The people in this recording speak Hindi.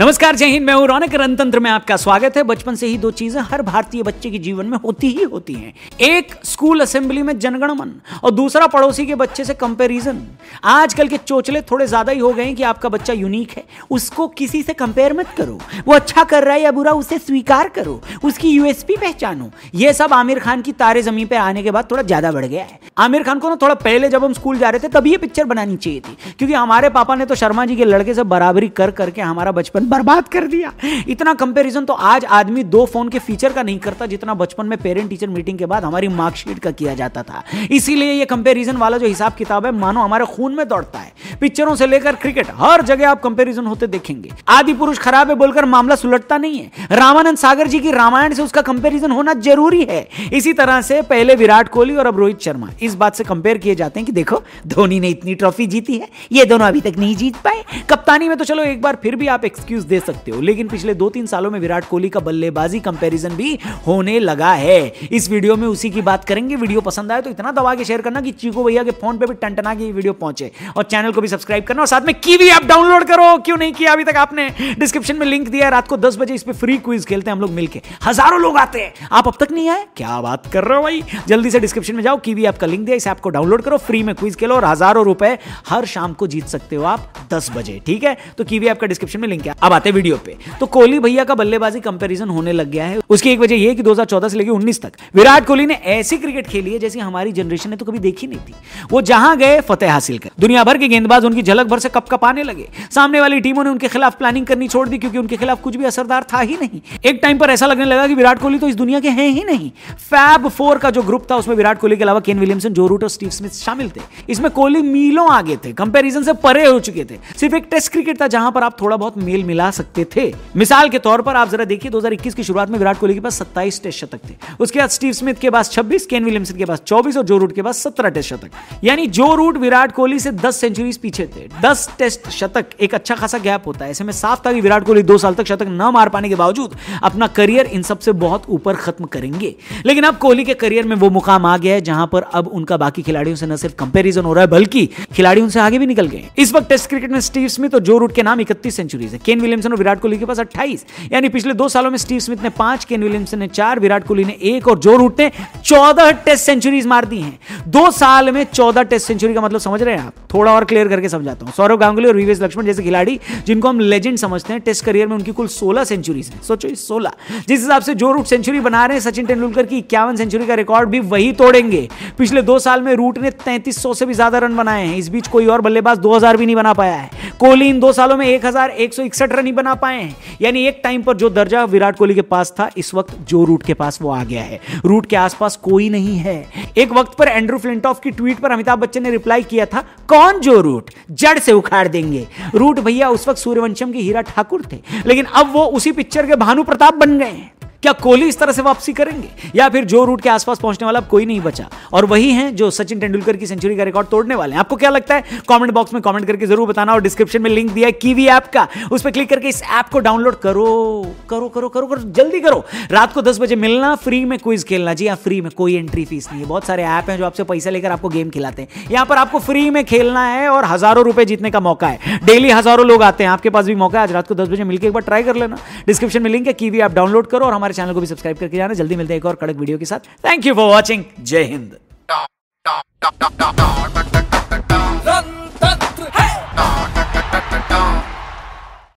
नमस्कार जय हिंद मैं हूं रौनक रणतंत्र में आपका स्वागत है बचपन से ही दो चीजें हर भारतीय बच्चे के जीवन में होती ही होती हैं एक स्कूल असेंबली में जनगणमन और दूसरा पड़ोसी के बच्चे से कंपैरिजन आजकल के चोचले थोड़े ज्यादा ही हो गए कि आपका बच्चा यूनिक है उसको किसी से कंपेयर मत करो वो अच्छा कर रहा है या बुरा उसे स्वीकार करो उसकी यूएसपी पहचानो ये सब आमिर खान की तारे जमीन पर आने के बाद थोड़ा ज्यादा बढ़ गया है आमिर खान को ना थोड़ा पहले जब हम स्कूल जा रहे थे तभी ये पिक्चर बनानी चाहिए थी क्योंकि हमारे पापा ने तो शर्मा जी के लड़के से बराबरी कर करके हमारा बचपन बर्बाद कर दिया इतना कंपेरिजन तो आज आदमी दो फोन के फीचर का नहीं करता जितना बचपन में पेरेंट टीचर मीटिंग के बाद हमारी मार्कशीट का किया जाता था इसीलिए ये कंपेरिजन वाला जो हिसाब किताब है मानो हमारे खून में दौड़ता है पिक्चरों से लेकर क्रिकेट हर जगह आप कंपेरिजन होते देखेंगे आदि पुरुष खराब है बोलकर मामला सुलटता नहीं है रामानंद सागर जी की रामायण से उसका कंपेरिजन होना जरूरी है इसी तरह से पहले विराट कोहली और अब रोहित शर्मा इस बात से कंपेयर किए जाते हैं कि देखो धोनी ने इतनी ट्रॉफी जीती है ये दोनों अभी तक नहीं जीत पाए कप्तानी में तो चलो एक बार फिर भी आप एक्सक्यूज दे सकते हो लेकिन पिछले दो तीन सालों में विराट कोहली का बल्लेबाजी कंपेरिजन भी होने लगा है इस वीडियो में उसी की बात करेंगे वीडियो पसंद आए तो इतना दबा के शेयर करना कि चीकू भैया के फोन पर भी टंटना की वीडियो पहुंचे और चैनल को भी सब्सक्राइब करना और साथ में कीवी ऐप डाउनलोड करो क्यों नहीं किया अभी तक आपने डिस्क्रिप्शन में लिंक दिया रात को दस बजे इस पर फ्री क्विज खेलते हैं हम लोग मिलकर हजारों लोग आते हैं आप अब तक नहीं आए क्या बात कर रहे हो भाई जल्दी से डिस्क्रिप्शन में जाओ कीवी ऐप का लिंक दिया इस ऐप को डाउनलोड करो फ्री में क्विज खेलो और हजारों रुपए हर शाम को जीत सकते हो आप दस बजे ठीक है तो की ऐप का डिस्क्रिप्शन में लिंक है अब आते वीडियो पे तो कोहली भैया का बल्लेबाजी कंपेरिजन होने लग गया है उसकी एक वजह यह कि दो से लेकर उन्नीस तक विराट कोहली ने ऐसी क्रिकेट खेली है जैसी हमारी जनरेशन ने तो कभी देखी नहीं थी वो जहां गए फतेह हासिल कर दुनिया भर के गेंदबाज उनकी झलक भर से कप कपाने लगे सामने वाली टीमों ने उनके खिलाफ प्लानिंग करनी छोड़ दी क्योंकि उनके खिलाफ कुछ भी असरदार था ही नहीं एक टाइम पर ऐसा लगने लगा कि विराट कोहली तो इस दुनिया के हैं ही नहीं फैब फोर का जो ग्रुप था उसमें विराट कोहली के अलावा Kane Williamson Joe Root और स्टीव स्मिथ शामिल थे इसमें कोहली मीलों आगे थे कंपेरिजन से परे हो चुके थे सिर्फ एक टेस्ट क्रिकेट था जहां पर आप थोड़ा बहुत मेल मिला सकते थे मिसाल के तौर पर आप जरा देखिए 2021 की शुरुआत में विराट कोहली के पास सत्ताईस टेस्ट शतक थे उसके बाद स्टीव स्मिथ के पास छब्बीस केन विलियमसन के पास चौबीस और जो रूट के पास सत्रह टेस्ट शतक यानी जो रूट विराट कोहली से दस सेंचुरी पीछे थे दस टेस्ट शतक एक अच्छा खासा गैप होता है ऐसे में साफ था कि विराट कोहली दो साल तक शतक न मार पाने के बावजूद अपना करियर इन सबसे बहुत ऊपर खत्म करेंगे लेकिन अब कोहली के करियर में वो मुकाम आ गया है जहां पर अब उनका बाकी खिलाड़ियों से न सिर्फ कंपेरिजन हो रहा है बल्कि खिलाड़ी उनसे आगे भी निकल गए इस वक्त टेस्ट क्रिकेट में स्टीव स्मिथ और जो रूट के नाम इकतीस सेंचुरीज है केन विलियमसन और विराट कोहली के पास अट्ठाईस यानी पिछले दो सालों में स्टीव स्मिथ ने पांच केन विलियमसन ने चार विराट कोहली ने एक और जो रूट ने चौदह टेस्ट सेंचुरीज मार दी है दो साल में चौदह टेस्ट सेंचुरी का मतलब समझ रहे हैं आप थोड़ा और क्लियर करके समझाता हूँ सौरभ गांगुली और वीवेश लक्ष्मण जैसे खिलाड़ी जिनको हम लेजेंड समझते हैं टेस्ट करियर में उनकी कुल सोलह सेंचुरीज है सोचो सोलह जिस हिसाब से जो रूट सेंचुरी बना रहे हैं सचिन तेंदुलकर की इक्यावन सेंचुरी का रिकॉर्ड भी वही तोड़ेंगे पिछले पिछले दो साल में रूट ने 3300 से भी ज्यादा रन बनाए हैं इस बीच कोई और बल्लेबाज 2000 भी नहीं बना पाया है कोहली इन दो सालों में एक रन ही बना पाए हैं यानी एक टाइम पर जो दर्जा विराट कोहली के पास था इस वक्त जो रूट के पास वो आ गया है रूट के आसपास कोई नहीं है एक वक्त पर एंड्रू फ्लिंटॉफ की ट्वीट पर अमिताभ बच्चन ने रिप्लाई किया था कौन जो रूट जड़ से उखाड़ देंगे रूट भैया उस वक्त सूर्यवंशम की हीरा ठाकुर थे लेकिन अब वो उसी पिक्चर के भानु प्रताप बन गए हैं क्या कोहली इस तरह से वापसी करेंगे या फिर जो रूट के आसपास पहुंचने वाला कोई नहीं बचा और वही है जो सचिन तेंदुलकर की सेंचुरी का रिकॉर्ड तोड़ने वाले हैं आपको क्या लगता है कॉमेंट बॉक्स में कॉमेंट करके जरूर बताना और डिस्क्रिप्शन में लिंक दिया है कीवी ऐप का उस पर क्लिक करके इस ऐप को डाउनलोड करो करो करो करो करो जल्दी करो रात को दस बजे मिलना फ्री में क्विज खेलना जी या हाँ, फ्री में कोई एंट्री फीस नहीं है बहुत सारे ऐप हैं जो आपसे पैसा लेकर आपको गेम खिलाते हैं यहां पर आपको फ्री में खेलना है और हजारों रुपए जीतने का मौका है डेली हजारों लोग आते हैं आपके पास भी मौका है आज रात को दस बजे मिलकर एक बार ट्राई कर लेना डिस्क्रिप्शन में लिंक है कीवी ऐप डाउनलोड करो और हमारे हमारे चैनल को भी सब्सक्राइब करके जाना जल्दी मिलते हैं एक और कड़क वीडियो के साथ थैंक यू फॉर वॉचिंग जय हिंद